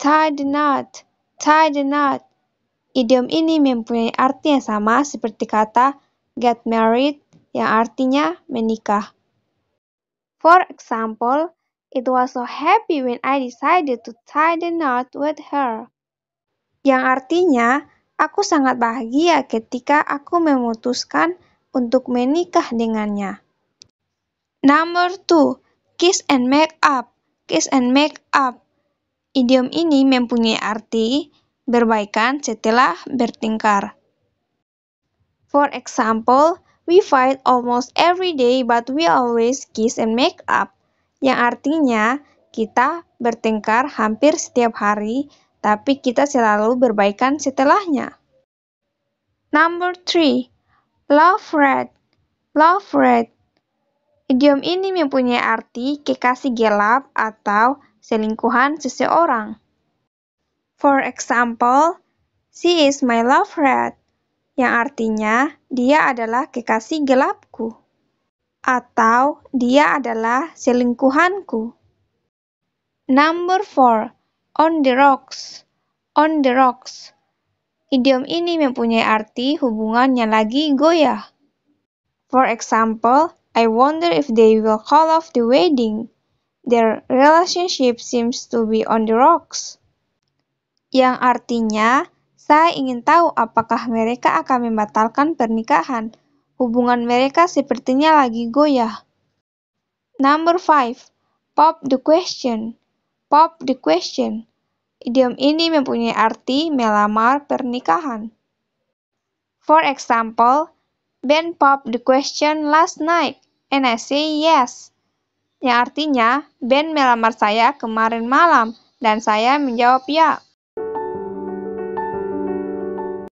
Tied knot, tied knot. Idiom ini mempunyai arti yang sama seperti kata get married yang artinya menikah. For example, it was so happy when I decided to tie the knot with her. Yang artinya, aku sangat bahagia ketika aku memutuskan untuk menikah dengannya. Number two, kiss and make up, kiss and make up. Idiom ini mempunyai arti berbaikan setelah bertengkar". For example, we fight almost every day but we always kiss and make up. Yang artinya, kita bertengkar hampir setiap hari, tapi kita selalu berbaikan setelahnya. Number three, Love red. Love red. Idiom ini mempunyai arti kekasih gelap atau selingkuhan seseorang. For example, she is my love rat, yang artinya dia adalah kekasih gelapku, atau dia adalah selingkuhanku. Number four, on the rocks, on the rocks. Idiom ini mempunyai arti hubungan yang lagi goyah. For example, I wonder if they will call off the wedding their relationship seems to be on the rocks. Yang artinya, saya ingin tahu apakah mereka akan membatalkan pernikahan. Hubungan mereka sepertinya lagi goyah. Number 5. Pop the question. Pop the question. Idiom ini mempunyai arti melamar pernikahan. For example, Ben popped the question last night and I say yes. Yang artinya, Ben melamar saya kemarin malam, dan saya menjawab ya.